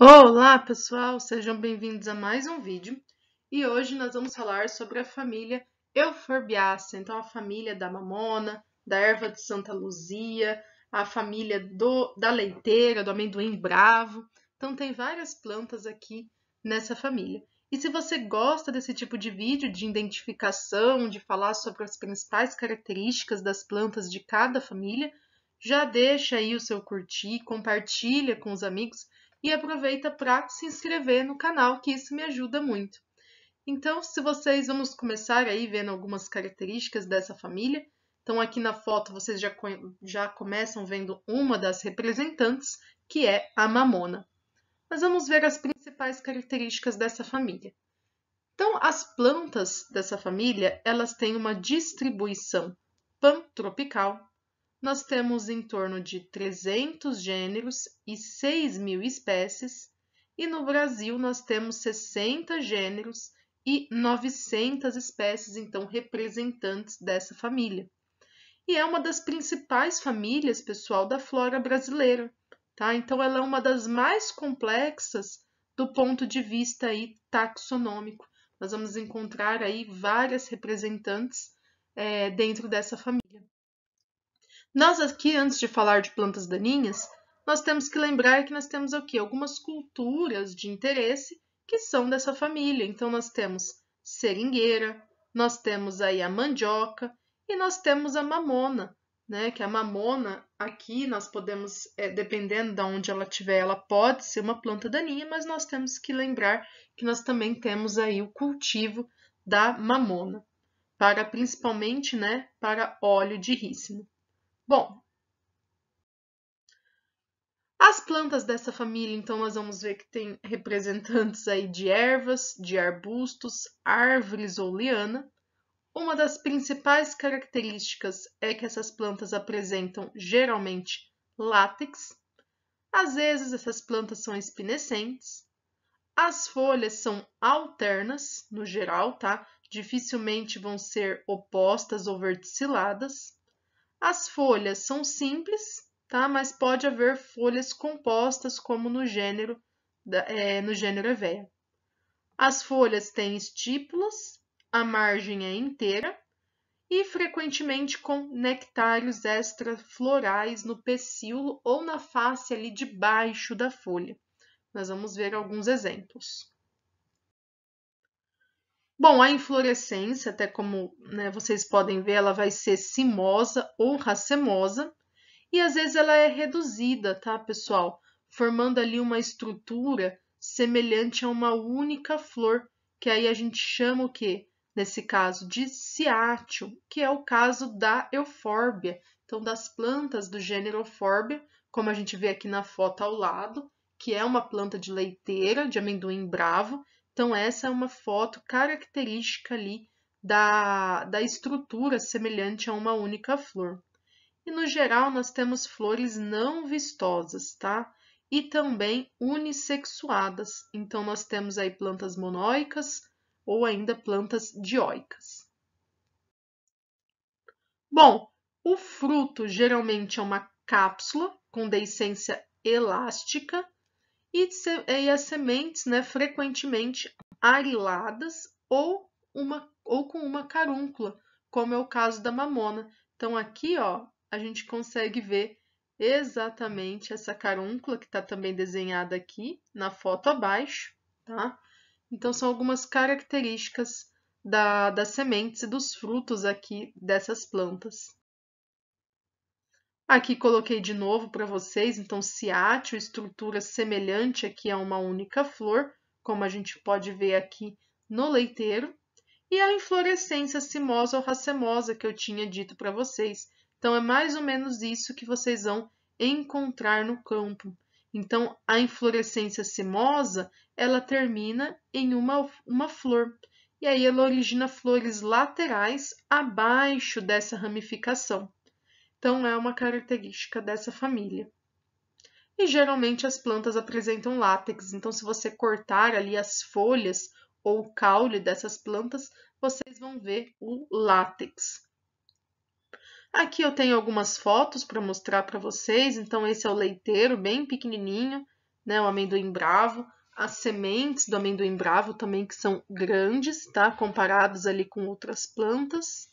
Olá pessoal, sejam bem-vindos a mais um vídeo e hoje nós vamos falar sobre a família Euforbiaceae, então a família da mamona, da erva de Santa Luzia, a família do, da leiteira, do amendoim bravo, então tem várias plantas aqui nessa família. E se você gosta desse tipo de vídeo de identificação, de falar sobre as principais características das plantas de cada família, já deixa aí o seu curtir, compartilha com os amigos e aproveita para se inscrever no canal, que isso me ajuda muito. Então, se vocês vamos começar aí vendo algumas características dessa família. Então, aqui na foto vocês já, já começam vendo uma das representantes, que é a mamona. Mas vamos ver as principais características dessa família. Então, as plantas dessa família, elas têm uma distribuição pantropical, nós temos em torno de 300 gêneros e 6 mil espécies, e no Brasil nós temos 60 gêneros e 900 espécies, então, representantes dessa família. E é uma das principais famílias, pessoal, da flora brasileira, tá? Então, ela é uma das mais complexas do ponto de vista aí taxonômico. Nós vamos encontrar aí várias representantes é, dentro dessa família. Nós aqui, antes de falar de plantas daninhas, nós temos que lembrar que nós temos aqui algumas culturas de interesse que são dessa família. Então, nós temos seringueira, nós temos aí a mandioca e nós temos a mamona, né? Que a mamona aqui nós podemos, é, dependendo de onde ela estiver, ela pode ser uma planta daninha, mas nós temos que lembrar que nós também temos aí o cultivo da mamona para principalmente, né, para óleo de rícino. Bom, as plantas dessa família, então, nós vamos ver que tem representantes aí de ervas, de arbustos, árvores ou liana. Uma das principais características é que essas plantas apresentam geralmente látex. Às vezes, essas plantas são espinescentes. As folhas são alternas, no geral, tá? Dificilmente vão ser opostas ou verticiladas. As folhas são simples, tá? mas pode haver folhas compostas, como no gênero, é, no gênero Eveia. As folhas têm estípulas, a margem é inteira e frequentemente com nectários extraflorais no pecíolo ou na face ali de baixo da folha. Nós vamos ver alguns exemplos. Bom, a inflorescência, até como né, vocês podem ver, ela vai ser cimosa ou racemosa, e às vezes ela é reduzida, tá, pessoal? Formando ali uma estrutura semelhante a uma única flor, que aí a gente chama o quê? Nesse caso de ciátio, que é o caso da eufórbia, então das plantas do gênero eufórbia, como a gente vê aqui na foto ao lado, que é uma planta de leiteira, de amendoim bravo, então, essa é uma foto característica ali da, da estrutura semelhante a uma única flor. E no geral, nós temos flores não vistosas, tá? E também unissexuadas. Então, nós temos aí plantas monoicas ou ainda plantas dioicas. Bom, o fruto geralmente é uma cápsula com dehiscência elástica e, e as sementes né, frequentemente ariladas ou, uma, ou com uma carúncula, como é o caso da mamona. Então, aqui ó, a gente consegue ver exatamente essa carúncula que está também desenhada aqui na foto abaixo. Tá? Então, são algumas características da, das sementes e dos frutos aqui dessas plantas. Aqui coloquei de novo para vocês, então ciátio, estrutura semelhante aqui a uma única flor, como a gente pode ver aqui no leiteiro, e a inflorescência cimosa ou racemosa que eu tinha dito para vocês. Então é mais ou menos isso que vocês vão encontrar no campo. Então a inflorescência cimosa, ela termina em uma, uma flor, e aí ela origina flores laterais abaixo dessa ramificação então é uma característica dessa família. E geralmente as plantas apresentam látex, então se você cortar ali as folhas ou o caule dessas plantas, vocês vão ver o látex. Aqui eu tenho algumas fotos para mostrar para vocês, então esse é o leiteiro bem pequenininho, né, o amendoim bravo, as sementes do amendoim bravo também que são grandes, tá, comparados ali com outras plantas.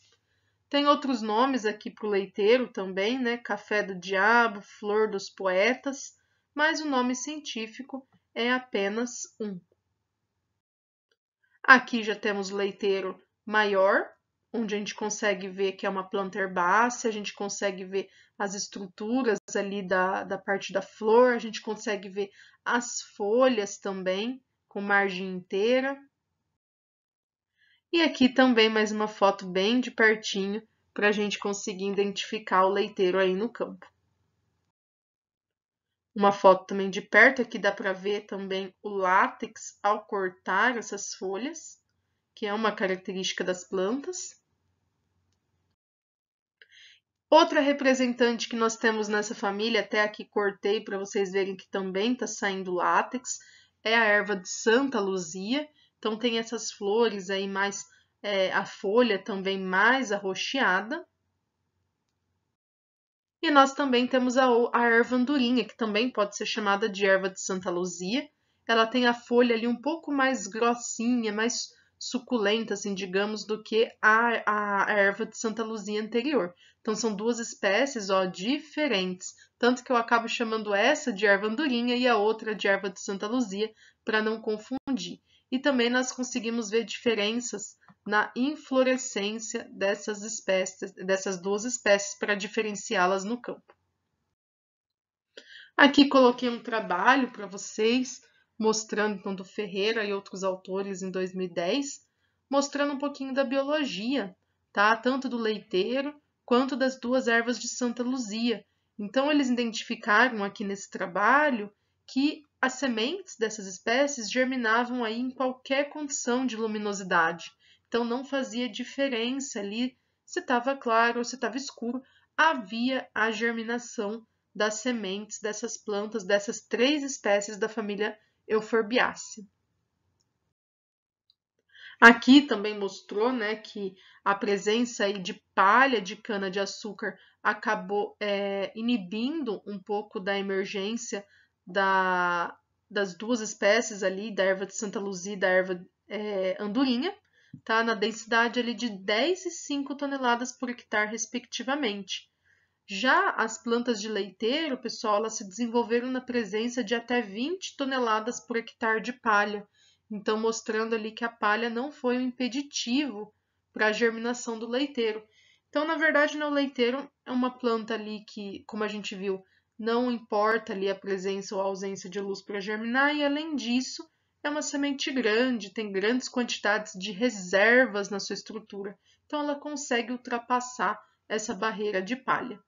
Tem outros nomes aqui para o leiteiro também, né? Café do diabo, flor dos poetas, mas o nome científico é apenas um. Aqui já temos o leiteiro maior, onde a gente consegue ver que é uma planta herbácea, a gente consegue ver as estruturas ali da, da parte da flor, a gente consegue ver as folhas também, com margem inteira. E aqui também mais uma foto bem de pertinho para a gente conseguir identificar o leiteiro aí no campo. Uma foto também de perto, aqui dá para ver também o látex ao cortar essas folhas, que é uma característica das plantas. Outra representante que nós temos nessa família, até aqui cortei para vocês verem que também está saindo látex, é a erva de Santa Luzia, então tem essas flores aí mais é, a folha também mais arroxeada. E nós também temos a, a erva andorinha, que também pode ser chamada de erva de Santa Luzia. Ela tem a folha ali um pouco mais grossinha, mais suculenta, assim, digamos, do que a, a erva de Santa Luzia anterior. Então, são duas espécies ó, diferentes. Tanto que eu acabo chamando essa de erva andorinha e a outra de erva de Santa Luzia, para não confundir e também nós conseguimos ver diferenças na inflorescência dessas espécies, dessas duas espécies para diferenciá-las no campo. Aqui coloquei um trabalho para vocês, mostrando então, do Ferreira e outros autores em 2010, mostrando um pouquinho da biologia, tá? Tanto do leiteiro quanto das duas ervas de Santa Luzia. Então eles identificaram aqui nesse trabalho que as sementes dessas espécies germinavam aí em qualquer condição de luminosidade, então não fazia diferença ali se estava claro ou se estava escuro, havia a germinação das sementes dessas plantas, dessas três espécies da família Euphorbiaceae. Aqui também mostrou né, que a presença aí de palha de cana-de-açúcar acabou é, inibindo um pouco da emergência da, das duas espécies ali, da erva de Santa Luzia e da erva é, andorinha, tá? na densidade ali de 10 e 5 toneladas por hectare, respectivamente. Já as plantas de leiteiro, pessoal, elas se desenvolveram na presença de até 20 toneladas por hectare de palha, então mostrando ali que a palha não foi um impeditivo para a germinação do leiteiro. Então, na verdade, né, o leiteiro é uma planta ali que, como a gente viu, não importa ali a presença ou ausência de luz para germinar, e além disso, é uma semente grande, tem grandes quantidades de reservas na sua estrutura, então ela consegue ultrapassar essa barreira de palha.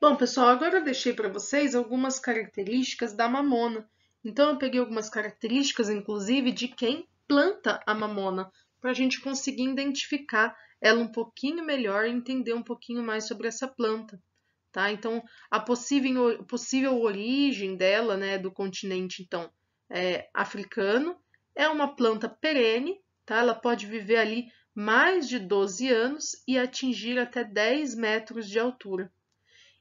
Bom, pessoal, agora eu deixei para vocês algumas características da mamona. Então, eu peguei algumas características, inclusive, de quem planta a mamona, para a gente conseguir identificar ela um pouquinho melhor e entender um pouquinho mais sobre essa planta tá? Então, a possível, possível origem dela, né, do continente, então, é, africano, é uma planta perene, tá? Ela pode viver ali mais de 12 anos e atingir até 10 metros de altura.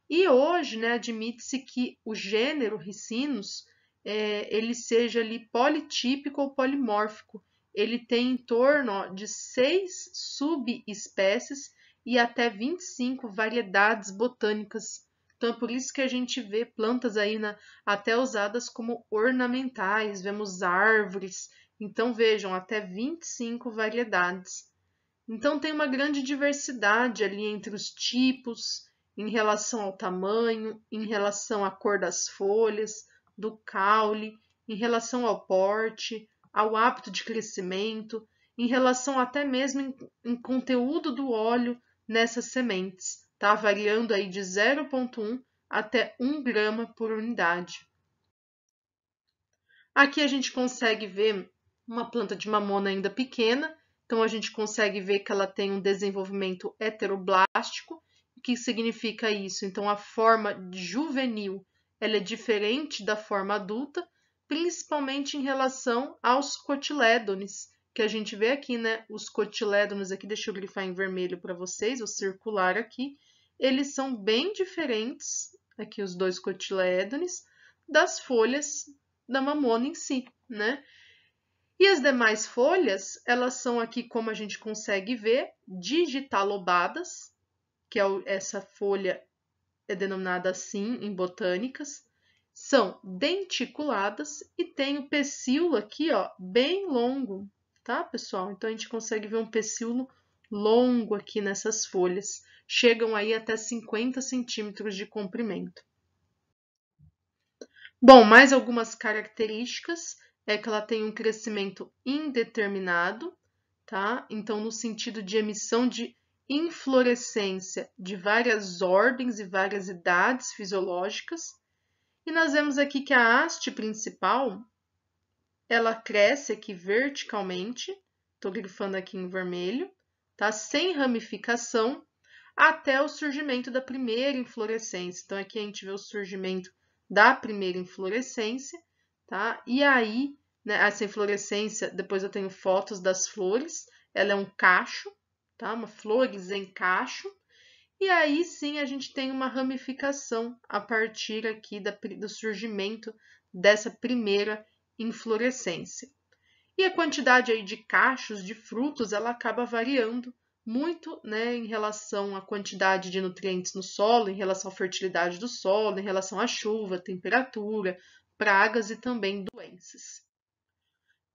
E hoje, né, admite-se que o gênero Ricinus, é, ele seja ali politípico ou polimórfico. Ele tem em torno ó, de seis subespécies e até 25 variedades botânicas. Então é por isso que a gente vê plantas aí na, até usadas como ornamentais, vemos árvores. Então vejam, até 25 variedades. Então tem uma grande diversidade ali entre os tipos, em relação ao tamanho, em relação à cor das folhas, do caule, em relação ao porte, ao hábito de crescimento, em relação até mesmo em, em conteúdo do óleo, nessas sementes, tá? Variando aí de 0,1 até 1 grama por unidade. Aqui a gente consegue ver uma planta de mamona ainda pequena, então a gente consegue ver que ela tem um desenvolvimento heteroblástico. O que significa isso? Então a forma juvenil ela é diferente da forma adulta, principalmente em relação aos cotilédones, que a gente vê aqui, né, os cotilédonos aqui, deixa eu grifar em vermelho para vocês, o circular aqui, eles são bem diferentes, aqui os dois cotilédones, das folhas da mamona em si, né? E as demais folhas, elas são aqui, como a gente consegue ver, digitalobadas, que é essa folha é denominada assim em botânicas, são denticuladas e tem o pecíolo aqui, ó, bem longo, tá, pessoal? Então, a gente consegue ver um pecíolo longo aqui nessas folhas. Chegam aí até 50 centímetros de comprimento. Bom, mais algumas características é que ela tem um crescimento indeterminado, tá? Então, no sentido de emissão de inflorescência de várias ordens e várias idades fisiológicas. E nós vemos aqui que a haste principal ela cresce aqui verticalmente, estou grifando aqui em vermelho, tá? sem ramificação, até o surgimento da primeira inflorescência. Então, aqui a gente vê o surgimento da primeira inflorescência, tá? E aí, né, essa inflorescência, depois eu tenho fotos das flores, ela é um cacho, tá? Uma flores em cacho. E aí sim a gente tem uma ramificação a partir aqui da, do surgimento dessa primeira inflorescência. E a quantidade aí de cachos, de frutos, ela acaba variando muito né, em relação à quantidade de nutrientes no solo, em relação à fertilidade do solo, em relação à chuva, temperatura, pragas e também doenças.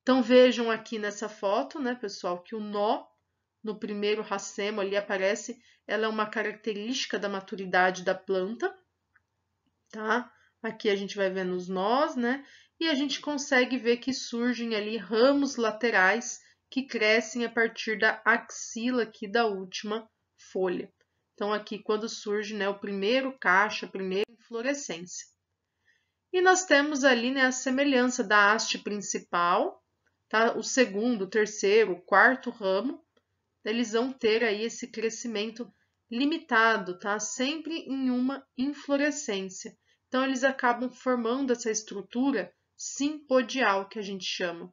Então vejam aqui nessa foto, né, pessoal, que o nó no primeiro racemo ali aparece, ela é uma característica da maturidade da planta, tá? Aqui a gente vai vendo os nós, né? e a gente consegue ver que surgem ali ramos laterais que crescem a partir da axila aqui da última folha. Então, aqui quando surge né, o primeiro cacho, a primeira inflorescência. E nós temos ali né, a semelhança da haste principal, tá? o segundo, o terceiro, o quarto ramo, eles vão ter aí esse crescimento limitado, tá? sempre em uma inflorescência. Então, eles acabam formando essa estrutura simpodial, que a gente chama.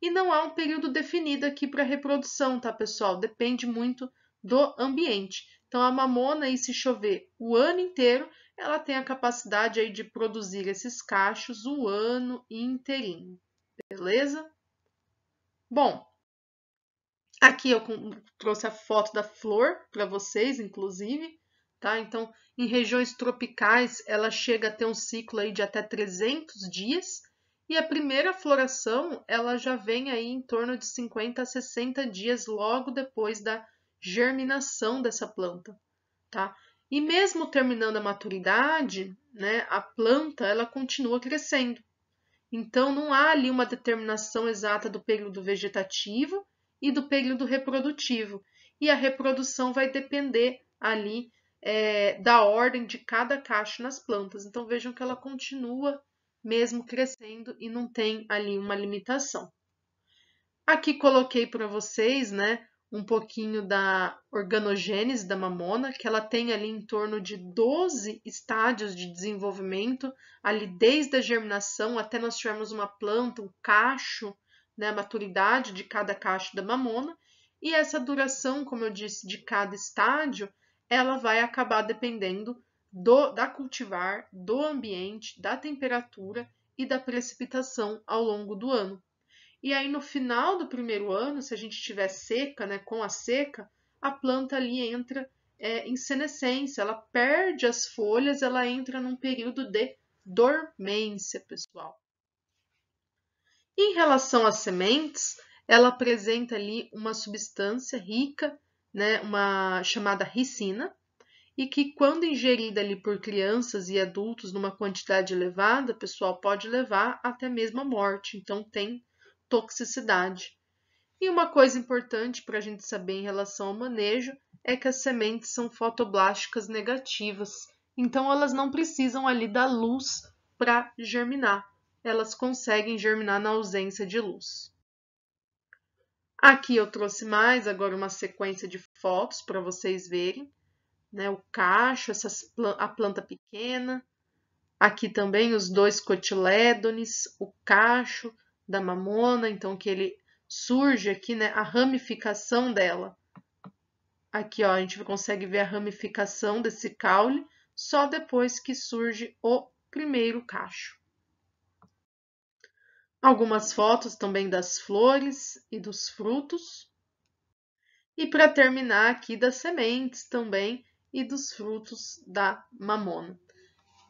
E não há um período definido aqui para reprodução, tá, pessoal? Depende muito do ambiente. Então, a mamona, aí, se chover o ano inteiro, ela tem a capacidade aí de produzir esses cachos o ano inteirinho, beleza? Bom, aqui eu trouxe a foto da flor para vocês, inclusive, tá? Então, em regiões tropicais, ela chega a ter um ciclo aí de até 300 dias, e a primeira floração, ela já vem aí em torno de 50 a 60 dias logo depois da germinação dessa planta, tá? E mesmo terminando a maturidade, né, a planta ela continua crescendo. Então não há ali uma determinação exata do período vegetativo e do período reprodutivo. E a reprodução vai depender ali é, da ordem de cada cacho nas plantas. Então vejam que ela continua mesmo crescendo e não tem ali uma limitação. Aqui coloquei para vocês, né, um pouquinho da organogênese da mamona, que ela tem ali em torno de 12 estádios de desenvolvimento, ali desde a germinação até nós tivermos uma planta, um cacho, né, a maturidade de cada cacho da mamona, e essa duração, como eu disse, de cada estádio, ela vai acabar dependendo do, da cultivar, do ambiente, da temperatura e da precipitação ao longo do ano. E aí, no final do primeiro ano, se a gente tiver seca, né, com a seca, a planta ali entra é, em senescência, ela perde as folhas, ela entra num período de dormência, pessoal. Em relação às sementes, ela apresenta ali uma substância rica, né, uma chamada ricina, e que, quando ingerida ali por crianças e adultos numa quantidade elevada, pessoal, pode levar até mesmo à morte. Então, tem toxicidade. E uma coisa importante para a gente saber em relação ao manejo é que as sementes são fotoblásticas negativas, então elas não precisam ali da luz para germinar. Elas conseguem germinar na ausência de luz. Aqui eu trouxe mais agora uma sequência de fotos para vocês verem né, o cacho, essas, a planta pequena. Aqui também os dois cotilédones, o cacho da mamona, então que ele surge aqui, né, a ramificação dela. Aqui, ó, a gente consegue ver a ramificação desse caule só depois que surge o primeiro cacho. Algumas fotos também das flores e dos frutos. E para terminar aqui das sementes também, e dos frutos da mamona.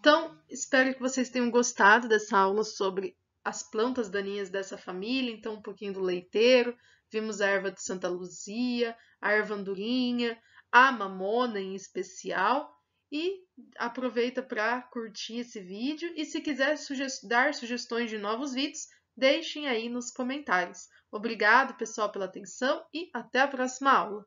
Então, espero que vocês tenham gostado dessa aula sobre as plantas daninhas dessa família, então um pouquinho do leiteiro, vimos a erva de Santa Luzia, a erva andorinha, a mamona em especial, e aproveita para curtir esse vídeo e se quiser sugest dar sugestões de novos vídeos, deixem aí nos comentários. Obrigado, pessoal, pela atenção e até a próxima aula.